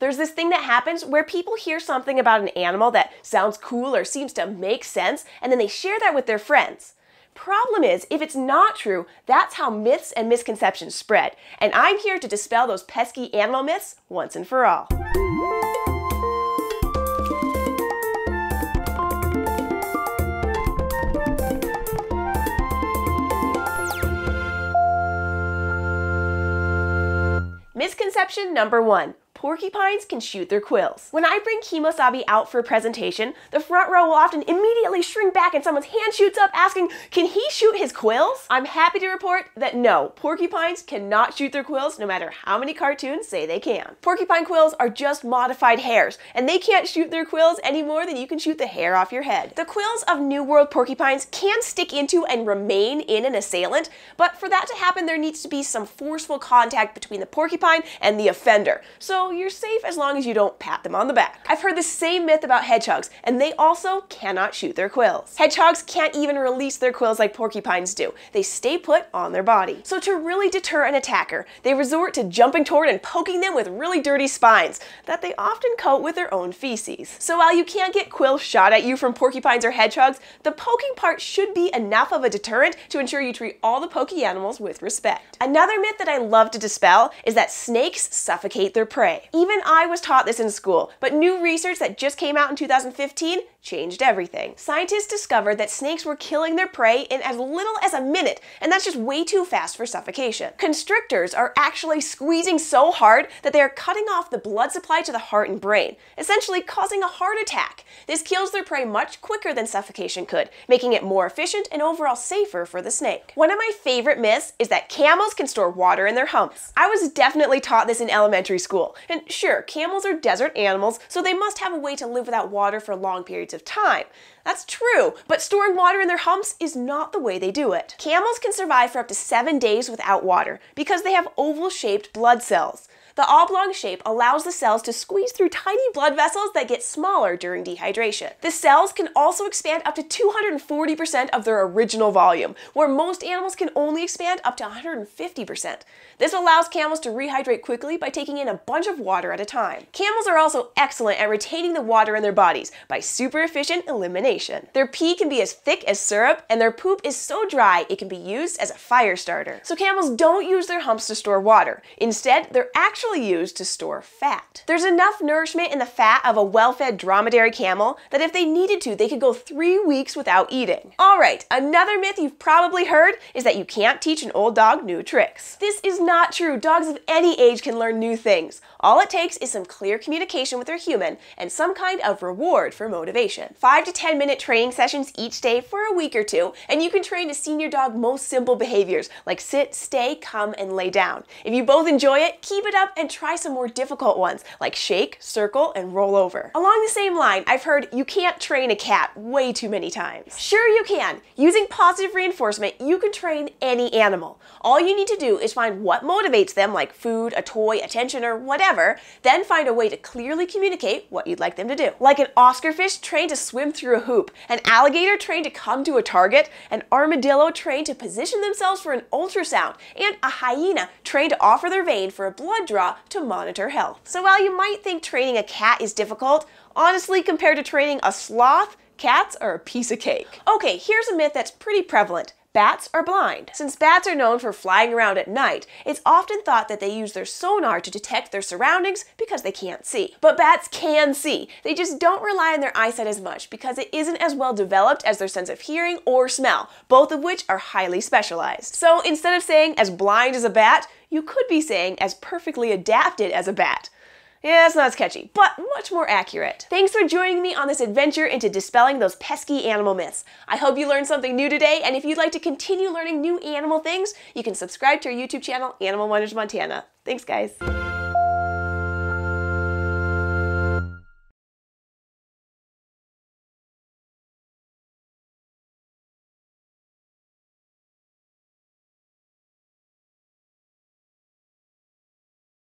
There's this thing that happens where people hear something about an animal that sounds cool or seems to make sense, and then they share that with their friends. Problem is, if it's not true, that's how myths and misconceptions spread. And I'm here to dispel those pesky animal myths once and for all. Misconception number one porcupines can shoot their quills. When I bring kimosabi out for presentation, the front row will often immediately shrink back and someone's hand shoots up asking, can he shoot his quills? I'm happy to report that no, porcupines cannot shoot their quills no matter how many cartoons say they can. Porcupine quills are just modified hairs, and they can't shoot their quills any more than you can shoot the hair off your head. The quills of New World porcupines can stick into and remain in an assailant, but for that to happen there needs to be some forceful contact between the porcupine and the offender. So you're safe as long as you don't pat them on the back. I've heard the same myth about hedgehogs, and they also cannot shoot their quills. Hedgehogs can't even release their quills like porcupines do. They stay put on their body. So to really deter an attacker, they resort to jumping toward and poking them with really dirty spines that they often coat with their own feces. So while you can't get quills shot at you from porcupines or hedgehogs, the poking part should be enough of a deterrent to ensure you treat all the pokey animals with respect. Another myth that I love to dispel is that snakes suffocate their prey. Even I was taught this in school, but new research that just came out in 2015 changed everything. Scientists discovered that snakes were killing their prey in as little as a minute, and that's just way too fast for suffocation. Constrictors are actually squeezing so hard that they are cutting off the blood supply to the heart and brain, essentially causing a heart attack. This kills their prey much quicker than suffocation could, making it more efficient and overall safer for the snake. One of my favorite myths is that camels can store water in their humps. I was definitely taught this in elementary school, and sure, camels are desert animals, so they must have a way to live without water for long periods periods of time. That's true, but storing water in their humps is not the way they do it. Camels can survive for up to seven days without water because they have oval-shaped blood cells. The oblong shape allows the cells to squeeze through tiny blood vessels that get smaller during dehydration. The cells can also expand up to 240% of their original volume, where most animals can only expand up to 150%. This allows camels to rehydrate quickly by taking in a bunch of water at a time. Camels are also excellent at retaining the water in their bodies by super efficient elimination. Their pee can be as thick as syrup, and their poop is so dry it can be used as a fire starter. So camels don't use their humps to store water. Instead, they're actually actually used to store fat. There's enough nourishment in the fat of a well-fed dromedary camel that if they needed to, they could go three weeks without eating. All right, another myth you've probably heard is that you can't teach an old dog new tricks. This is not true. Dogs of any age can learn new things. All it takes is some clear communication with their human and some kind of reward for motivation. Five to 10 minute training sessions each day for a week or two, and you can train a senior dog most simple behaviors like sit, stay, come, and lay down. If you both enjoy it, keep it up up and try some more difficult ones like shake, circle, and roll over. Along the same line, I've heard you can't train a cat way too many times. Sure you can. Using positive reinforcement, you can train any animal. All you need to do is find what motivates them like food, a toy, attention, or whatever, then find a way to clearly communicate what you'd like them to do. Like an Oscar fish trained to swim through a hoop, an alligator trained to come to a target, an armadillo trained to position themselves for an ultrasound, and a hyena trained to offer their vein for a blood draw draw to monitor health. So while you might think training a cat is difficult, honestly, compared to training a sloth, cats are a piece of cake. Okay, here's a myth that's pretty prevalent bats are blind. Since bats are known for flying around at night, it's often thought that they use their sonar to detect their surroundings because they can't see. But bats can see. They just don't rely on their eyesight as much because it isn't as well developed as their sense of hearing or smell, both of which are highly specialized. So instead of saying as blind as a bat, you could be saying as perfectly adapted as a bat. Yeah, it's not catchy, but much more accurate. Thanks for joining me on this adventure into dispelling those pesky animal myths. I hope you learned something new today, and if you'd like to continue learning new animal things, you can subscribe to our YouTube channel, Animal Wonders Montana. Thanks, guys.